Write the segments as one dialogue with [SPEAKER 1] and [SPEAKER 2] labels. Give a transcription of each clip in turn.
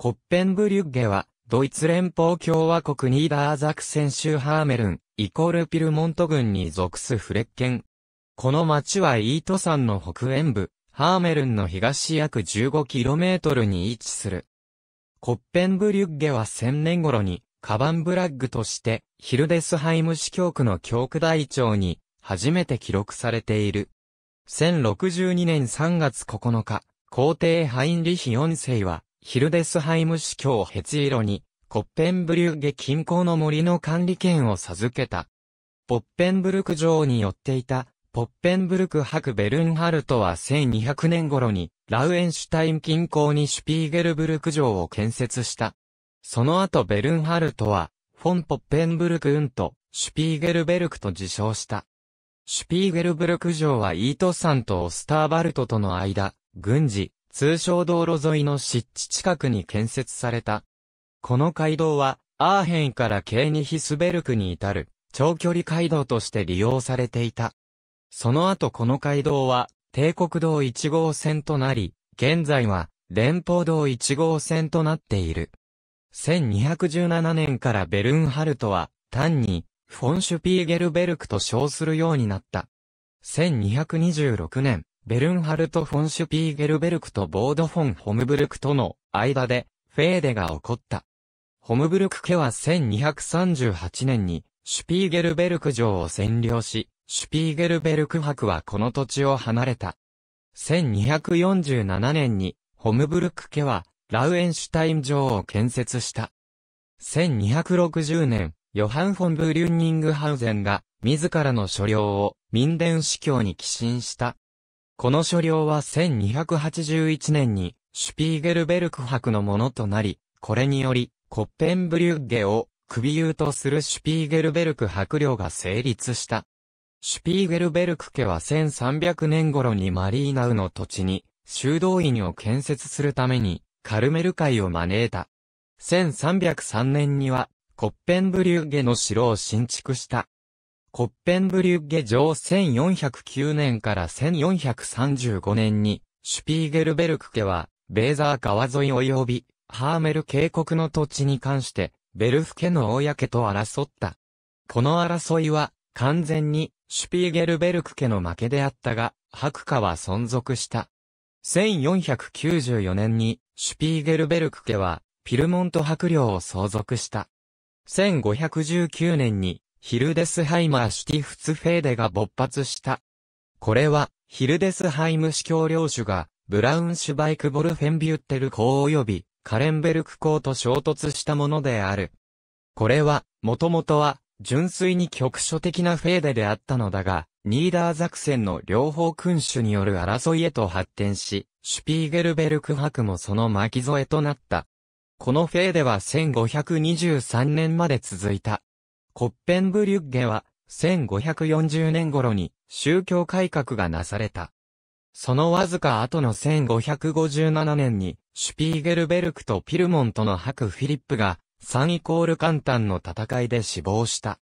[SPEAKER 1] コッペンブリュッゲは、ドイツ連邦共和国ニーダーザクセン州ハーメルン、イコールピルモント郡に属すフレッケン。この町はイート山の北縁部、ハーメルンの東約 15km に位置する。コッペンブリュッゲは1000年頃に、カバンブラッグとして、ヒルデスハイム市教区の教区大庁に、初めて記録されている。1062年3月9日、皇帝ハインリヒ4世は、ヒルデスハイム市教ヘツイロに、コッペンブリューゲ近郊の森の管理権を授けた。ポッペンブルク城に寄っていた、ポッペンブルク博ベルンハルトは1200年頃に、ラウエンシュタイン近郊にシュピーゲルブルク城を建設した。その後ベルンハルトは、フォン・ポッペンブルク・ウント、シュピーゲルベルクと自称した。シュピーゲルブルク城はイート山とオスターバルトとの間、軍事、通称道路沿いの湿地近くに建設された。この街道は、アーヘンからケーニヒスベルクに至る、長距離街道として利用されていた。その後この街道は、帝国道1号線となり、現在は、連邦道1号線となっている。1217年からベルンハルトは、単に、フォンシュピーゲルベルクと称するようになった。1226年、ベルンハルト・フォン・シュピーゲルベルクとボード・フォン・ホムブルクとの間でフェーデが起こった。ホムブルク家は1238年にシュピーゲルベルク城を占領し、シュピーゲルベルク博はこの土地を離れた。1247年にホムブルク家はラウエンシュタイン城を建設した。1260年、ヨハン・フォン・ブリュンニングハウゼンが自らの所領を民伝司教に寄進したこの書領は1281年に、シュピーゲルベルク博のものとなり、これにより、コッペンブリュッゲを、首優とするシュピーゲルベルク博領が成立した。シュピーゲルベルク家は1300年頃にマリーナウの土地に、修道院を建設するために、カルメル会を招いた。1303年には、コッペンブリュッゲの城を新築した。コッペンブリュッゲ城1409年から1435年に、シュピーゲルベルク家は、ベーザー川沿い及び、ハーメル渓谷の土地に関して、ベルフ家の大家家と争った。この争いは、完全に、シュピーゲルベルク家の負けであったが、白家は存続した。1494年に、シュピーゲルベルク家は、ピルモント白領を相続した。1519年に、ヒルデスハイマーシュティフツフェーデが勃発した。これは、ヒルデスハイム司教領主が、ブラウンシュバイクボルフェンビュッテル港及び、カレンベルク港と衝突したものである。これは、もともとは、純粋に局所的なフェーデであったのだが、ニーダー作戦の両方君主による争いへと発展し、シュピーゲルベルク博もその巻き添えとなった。このフェーデは1523年まで続いた。コッペンブリュッゲは、1540年頃に宗教改革がなされた。そのわずか後の1557年に、シュピーゲルベルクとピルモントの白フィリップが、3イコール簡単の戦いで死亡した。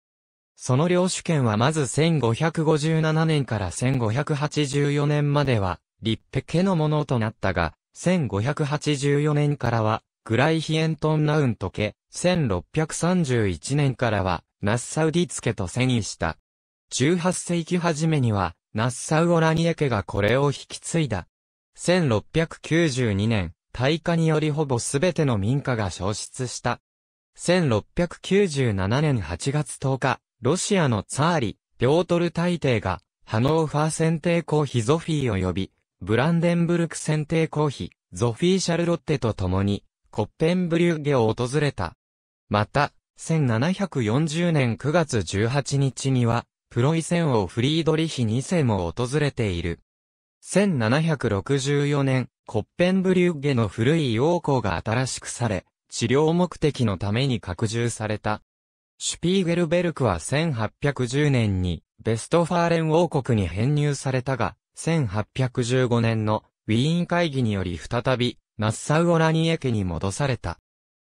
[SPEAKER 1] その領主権はまず1557年から1584年までは、立ペ家のものとなったが、1584年からは、グライヒエントンナウント家、1631年からは、ナッサウディツ家と遷移した。18世紀初めには、ナッサウ・オラニエ家がこれを引き継いだ。1692年、大火によりほぼすべての民家が消失した。1697年8月10日、ロシアのツァーリ、ピョートル大帝が、ハノーファー選定公妃ゾフィーを呼び、ブランデンブルク選定公妃、ゾフィー・シャルロッテと共に、コッペンブリューゲを訪れた。また、1740年9月18日には、プロイセン王フリードリヒ2世も訪れている。1764年、コッペンブリュッゲの古い王校が新しくされ、治療目的のために拡充された。シュピーゲルベルクは1810年にベストファーレン王国に編入されたが、1815年のウィーン会議により再びナッサウオラニエ家に戻された。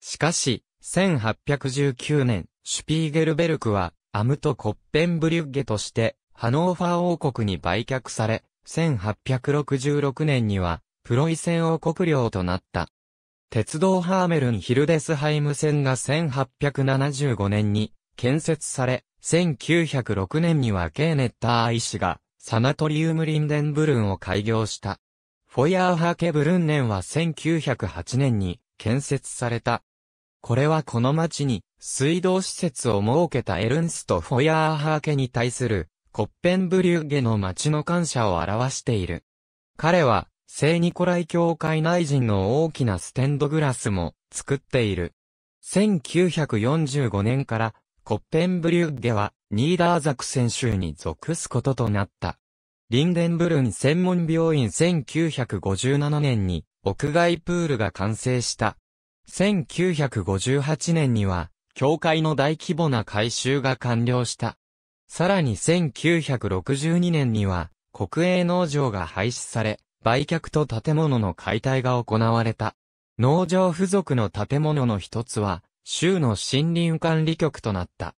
[SPEAKER 1] しかし、1819年、シュピーゲルベルクは、アムト・コッペンブリュッゲとして、ハノーファー王国に売却され、1866年には、プロイセン王国領となった。鉄道ハーメルン・ヒルデスハイム線が1875年に建設され、1906年にはケーネッター医師がサナトリウムリンデンブルンを開業した。フォイヤーハーケブルンネンは1908年に建設されたこれはこの町に水道施設を設けたエルンスト・フォヤーハー家に対するコッペンブリューゲの町の感謝を表している。彼は聖ニコライ教会内人の大きなステンドグラスも作っている。1945年からコッペンブリューゲはニーダーザク選手に属すこととなった。リンデンブルン専門病院1957年に屋外プールが完成した。1958年には、教会の大規模な改修が完了した。さらに1962年には、国営農場が廃止され、売却と建物の解体が行われた。農場付属の建物の一つは、州の森林管理局となった。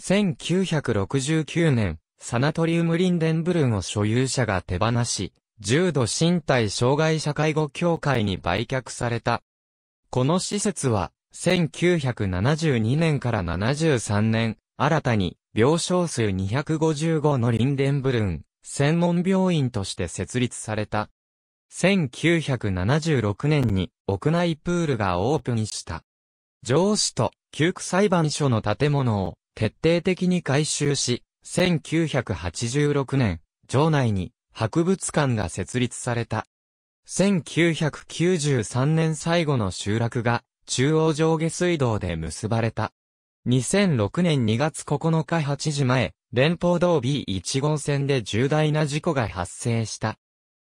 [SPEAKER 1] 1969年、サナトリウムリンデンブルンを所有者が手放し、重度身体障害者介護協会に売却された。この施設は、1972年から73年、新たに、病床数255のリンデンブルン、専門病院として設立された。1976年に屋内プールがオープンした。上司と旧区裁判所の建物を徹底的に改修し、1986年、城内に博物館が設立された。1993年最後の集落が中央上下水道で結ばれた。2006年2月9日8時前、連邦道 B1 号線で重大な事故が発生した。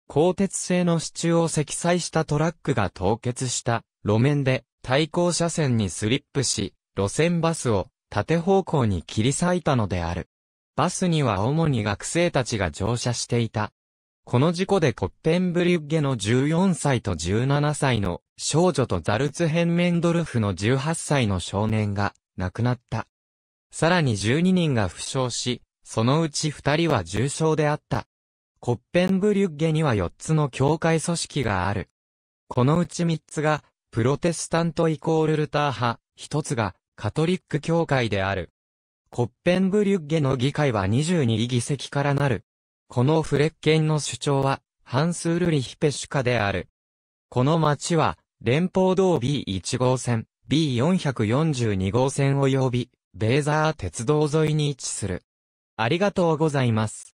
[SPEAKER 1] 鋼鉄製の支柱を積載したトラックが凍結した路面で対向車線にスリップし、路線バスを縦方向に切り裂いたのである。バスには主に学生たちが乗車していた。この事故でコッペンブリュッゲの14歳と17歳の少女とザルツヘンメンドルフの18歳の少年が亡くなった。さらに12人が負傷し、そのうち2人は重傷であった。コッペンブリュッゲには4つの教会組織がある。このうち3つが、プロテスタントイコールルター派、1つが、カトリック教会である。コッペンブリュッゲの議会は22議席からなる。このフレッケンの主張は、ハンス・ウルリヒ・ペシュカである。この町は、連邦道 B1 号線、B442 号線及び、ベーザー鉄道沿いに位置する。ありがとうございます。